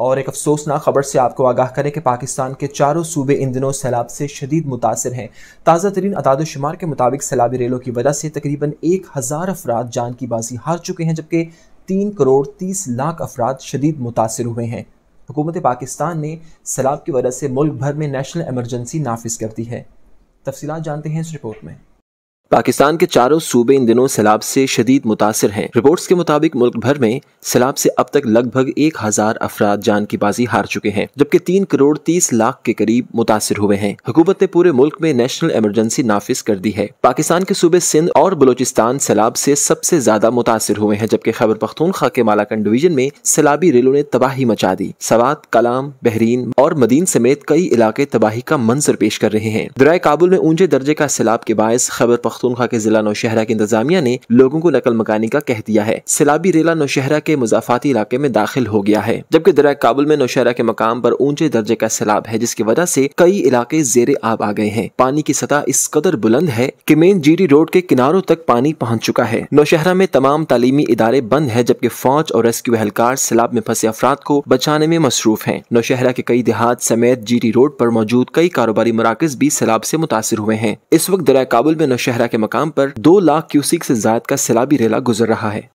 और एक अफसोसनाक खबर से आपको आगाह करें कि पाकिस्तान के चारों सूबे इन दिनों सैलाब से शदीद मुतासर हैं ताज़ा तरीन शुमार के मुताबिक सैलाबी रेलों की वजह से तकरीबन एक हज़ार अफराद जान की बाजी हार चुके हैं जबकि तीन करोड़ तीस लाख अफराद शदीद मुतासर हुए हैं हुकूमत पाकिस्तान ने सैलाब की वजह से मुल्क भर में नेशनल एमरजेंसी नाफिज कर दी है तफसीत जानते हैं इस रिपोर्ट में पाकिस्तान के चारों सूबे इन दिनों सैलाब से शदीद मुतासर हैं रिपोर्ट्स के मुताबिक मुल्क भर में सैलाब से अब तक लगभग एक हजार अफराद जान की बाजी हार चुके हैं जबकि तीन करोड़ तीस लाख के करीब मुतासर हुए हैं हुकूमत ने पूरे मुल्क में नेशनल इमरजेंसी नाफिज कर दी है पाकिस्तान के सूबे सिंध और बलोचिस्तान सैलाब से सबसे ज्यादा मुतासर हुए हैं जबकि खैबर पख्तूनखा के मालाकंड डिवीजन में सैलाबी रेलों ने तबाही मचा दी सवात कलाम बहरीन और मदीन समेत कई इलाके तबाही का मंजर पेश कर रहे हैं दराय काबुल में ऊंचे दर्जे का सैलाब के बायस खैबर पख्तूनखा के जिला नौशहरा के इंतजामिया ने लोगों को नकल मकानी का कह दिया है सैलाबी रेला नौशहरा के मुजाफाती इलाके में दाखिल हो गया है जबकि दरिया काबुल में नौशहरा के मकाम पर ऊंचे दर्जे का सैलाब है जिसकी वजह से कई इलाके जेरे आब आ गए हैं पानी की सतह इस कदर बुलंद है कि मेन जीडी रोड के किनारों तक पानी पहुंच चुका है नौशहरा में तमाम तालीमी इदारे बंद है जबकि फौज और रेस्क्यू एहलकार सैलाब में फंसे अफराद को बचाने में मसरूफ है नौशहरा के कई देहात समेत जीडी रोड आरोप मौजूद कई कारोबारी मराकज भी सैलाब ऐसी मुतासर हुए हैं इस वक्त दरिया काबुल में नौशहरा के मकाम पर दो लाख क्यूसिक से ज्यादा का सिलाबी रेला गुजर रहा है